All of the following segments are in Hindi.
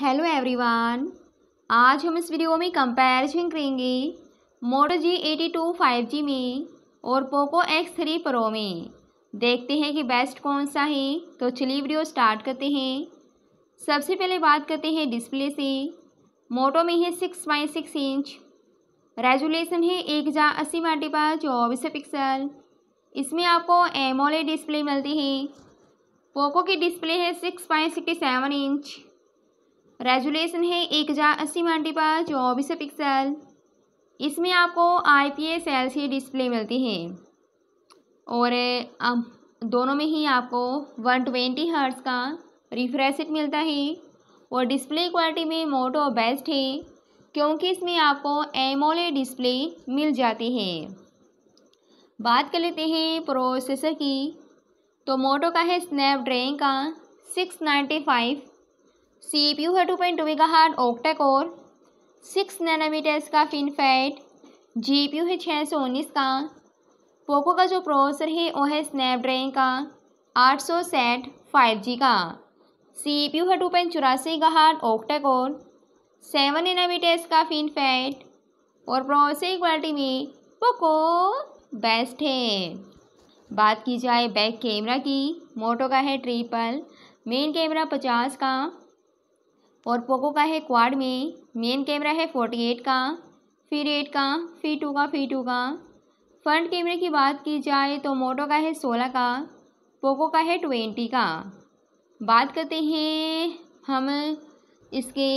हेलो एवरीवन आज हम इस वीडियो में कंपैरिजन करेंगे Moto G eighty two five G में और पोको एक्स थ्री प्रो में देखते हैं कि बेस्ट कौन सा है तो चलिए वीडियो स्टार्ट करते हैं सबसे पहले बात करते हैं डिस्प्ले से मोटो में है six by six inch resolution है एक हज़ार अस्सी माटी पर चौबीस पिक्सल इसमें आपको एमोले डिस्प्ले मिलती है पोको की डिस्प्ले है सिक्स सेवन इंच रेजुलेशन है एक हज़ार अस्सी मल्टी पर चौबीस पिक्सल इसमें आपको I P S L C display मिलती है और दोनों में ही आपको वन ट्वेंटी हर्ट्स का रिफ्रेशिट मिलता है और डिस्प्ले क्वालिटी में मोटो बेस्ट है क्योंकि इसमें आपको एमोले डिस्प्ले मिल जाती है बात कर लेते हैं प्रोसेसर की तो मोटो का है स्नैपड्रैगन का six ninety five C P U है two point two megahertz octa core six nanometres का फिनफेट जी पी यू है छः सौ उन्नीस का पोको का जो प्रोसेसर है वो है स्नैपड्रैगन का आठ सौ सेट फाइव जी का सी पी यू है टू पॉइंट चौरासी का hertz octa core seven nanometres का फिनफेट और प्रोसेसर क्वालिटी में पोको बेस्ट है बात की जाए बैक कैमरा की मोटो का है ट्रिपल मेन कैमरा पचास का और पोको का है क्वाड में मेन कैमरा है फोर्टी एट का फिर एट का फिर टू का फिर टू का फ्रंट कैमरे की बात की जाए तो मोटो का है सोलह का पोको का है ट्वेंटी का बात करते हैं हम इसके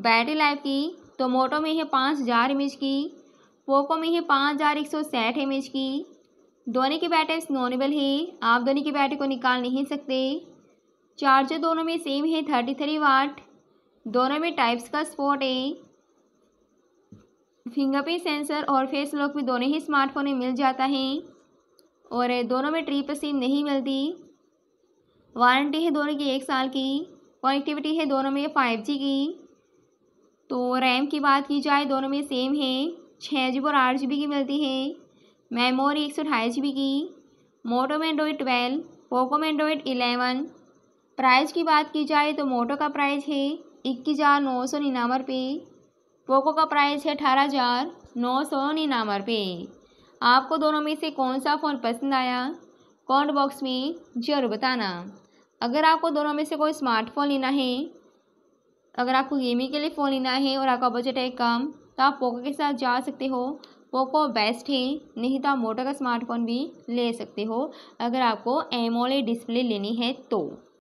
बैटरी लाइफ की तो मोटो में है पाँच हज़ार एम की पोको में है पाँच हज़ार एक सौ साठ एम की दोनों की बैटरी नॉनेबल है आप दोनों की बैटरी को निकाल नहीं सकते चार्जर दोनों में सेम है थर्टी थ्री वाट दोनों में टाइप्स का स्पॉट है फिंगरप्रिंट सेंसर और फेस लॉक भी दोनों ही स्मार्टफोन में मिल जाता है और दोनों में ट्रिप सिम नहीं मिलती वारंटी है दोनों की एक साल की कनेक्टिविटी है दोनों में फाइव जी की तो रैम की बात की जाए दोनों में सेम है छः जी और आठ जी की मिलती है मेमोरी एक सौ अठाईस जी की मोटो में एंड्रॉयड ट्वेल्व पोको में एंड्रॉयड इलेवन प्राइस की बात की जाए तो मोटो का प्राइस है इक्कीस हज़ार नौ सौ निन्यानवे रुपये पोको का प्राइस है अठारह हज़ार नौ सौ निन्यानवे रुपये आपको दोनों में से कौन सा फ़ोन पसंद आया कॉमेंट बॉक्स में ज़रूर बताना अगर आपको दोनों में से कोई स्मार्टफोन लेना है अगर आपको गेमिंग के लिए फ़ोन लेना है और आपका बजट है कम तो आप पोको के साथ जा सकते हो पोको बेस्ट है नहीं तो आप मोटो का स्मार्टफोन भी ले सकते हो अगर आपको एमोले डिस्प्ले लेनी है तो